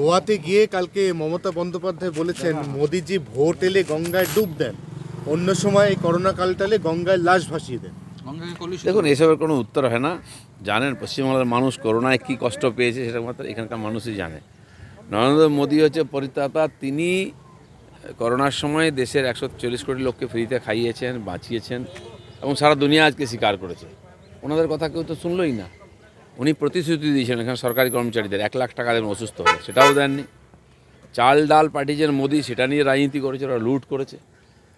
গোয়াতে গিয়ে কালকে মমতা বন্দ্যোপাধ্যায় বলেছেন মোদীজি ভোট এলে গঙ্গায় ডুব দেন অন্য সময় এই করোনা কালটালে গঙ্গায় লাশ ভাসিয়ে দেন দেখুন এসবের কোনো উত্তর হয় না জানেন পশ্চিমবাংলার মানুষ করোনায় কি কষ্ট পেয়েছে সেটা মাত্র এখানকার মানুষই জানে নরেন্দ্র মোদী হচ্ছে পরিতাতা তিনি করোনার সময় দেশের একশো চল্লিশ কোটি লোককে ফ্রিতে খাইয়েছেন বাঁচিয়েছেন এবং সারা দুনিয়া আজকে স্বীকার করেছে ওনাদের কথা কেউ তো শুনলই না উনি প্রতিশ্রুতি দিয়েছিলেন এখানে সরকারি কর্মচারীদের এক লাখ টাকা দেবেন অসুস্থ হবে সেটাও দেননি চাল ডাল পাঠিয়েছেন মোদি সেটা নিয়ে রাজনীতি করেছে ওরা লুট করেছে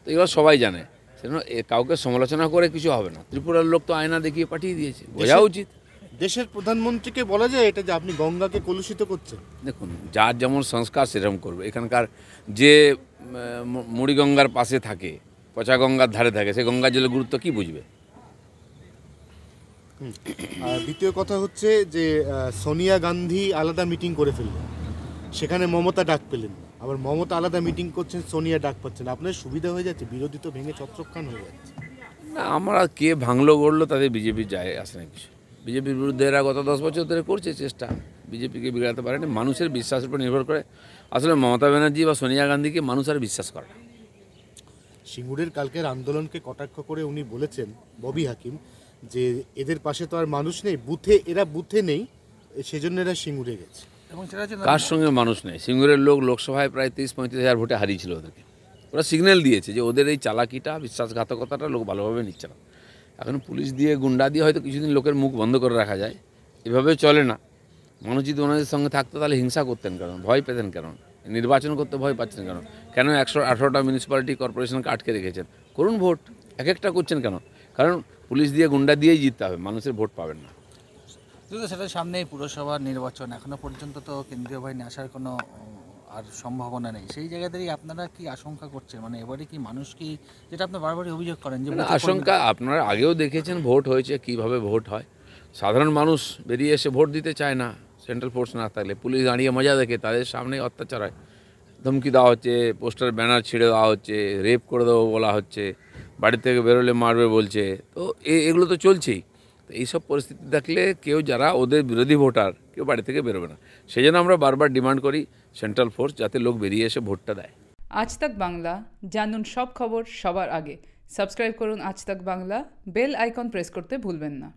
তো এবার সবাই জানে সেজন্য কাউকে সমালোচনা করে কিছু হবে না ত্রিপুরার লোক তো আয়না দেখিয়ে পাঠিয়ে দিয়েছে বোঝা উচিত দেশের প্রধানমন্ত্রীকে বলা যায় এটা যে আপনি গঙ্গাকে কলুষিত করছেন দেখুন যার যেমন সংস্কার সেরকম করবে এখানকার যে মুড়িগঙ্গার পাশে থাকে পচা গঙ্গার ধারে থাকে সে গঙ্গা জলের গুরুত্ব কি বুঝবে আর দ্বিতীয় কথা হচ্ছে যে সোনিয়া গান্ধী আলাদা মিটিং করে ফেললেন সেখানে মমতা ডাক পেলেন আবার মমতা আলাদা মিটিং করছেন সোনিয়া ডাক পাচ্ছেন আপনার সুবিধা হয়ে যাচ্ছে বিরোধী তো ভেঙে চত্রক্ষান হয়ে যাচ্ছে না আমরা কে ভাঙলো গড়লো তাদের বিজেপি যায় আসে না কিছু বিজেপির বিরুদ্ধে এরা গত দশ বছর ধরে করছে চেষ্টা বিজেপিকে বিগড়াতে পারেনি মানুষের বিশ্বাসের উপর নির্ভর করে আসলে মমতা ব্যানার্জি বা সোনিয়া গান্ধীকে মানুষ আর বিশ্বাস করে না সিঙ্গুরের কালকের আন্দোলনকে কটাক্ষ করে উনি বলেছেন ববি হাকিম যে এদের পাশে তো আর মানুষ নেই বুথে এরা বুথে নেই সেজন্য এরা সিঙ্গুরে গেছে কার সঙ্গে মানুষ নেই সিঙ্গুরের লোক লোকসভায় প্রায় তিরিশ পঁয়ত্রিশ হাজার ভোটে হারিয়েছিল ওদেরকে ওরা সিগন্যাল দিয়েছে যে ওদের এই চালাকিটা বিশ্বাসঘাতকতাটা লোক ভালোভাবে নিচ্ছে না এখন পুলিশ দিয়ে গুন্ডা দিয়ে হয়তো কিছুদিন লোকের মুখ বন্ধ করে রাখা যায় এভাবে চলে না মানুষ যদি ওনাদের সঙ্গে থাকতো তাহলে হিংসা করতেন কেন ভয় পেতেন কেন নির্বাচন করতে ভয় পাচ্ছেন কেন কেন একশো আঠারোটা মিউনিসিপ্যালিটি কর্পোরেশনকে আটকে রেখেছেন করুন ভোট এক একটা করছেন কেন কারণ পুলিশ দিয়ে গুন্ডা দিয়েই জিততে হবে মানুষের ভোট পাবেন না কিন্তু সেটা সামনেই পুরসভা নির্বাচন এখনো পর্যন্ত তো কেন্দ্রীয় বাহিনী আসার কোনো আর সম্ভাবনা নেই সেই জায়গাতেই আপনারা কি আশঙ্কা করছেন মানে এবারে কি মানুষ কি যেটা আপনি বারবারই অভিযোগ করেন যে আশঙ্কা আপনারা আগেও দেখেছেন ভোট হয়েছে কিভাবে ভোট হয় সাধারণ মানুষ বেরিয়ে এসে ভোট দিতে চায় না সেন্ট্রাল ফোর্স না থাকলে পুলিশ দাঁড়িয়ে মজা দেখে তাদের সামনে অত্যাচার হয় ধমকি দেওয়া হচ্ছে পোস্টার ব্যানার ছিঁড়ে দেওয়া হচ্ছে রেপ করে দেবো বলা হচ্ছে বাড়ি থেকে বেরোলে মারবে বলছে তো এগুলো তো চলছেই তো এইসব পরিস্থিতি থাকলে কেউ যারা ওদের বিরোধী ভোটার কেউ বাড়ি থেকে বেরোবে না সেই জন্য আমরা বারবার ডিমান্ড করি সেন্ট্রাল ফোর্স যাতে লোক বেরিয়ে এসে ভোটটা দেয় আজ তাক বাংলা জানুন সব খবর সবার আগে সাবস্ক্রাইব করুন আজ তাক বাংলা বেল আইকন প্রেস করতে ভুলবেন না